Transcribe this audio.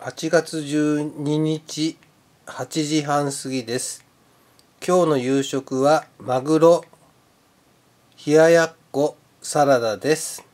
8月12日8時半過ぎです。今日の夕食はマグロ、冷ややっこ、サラダです。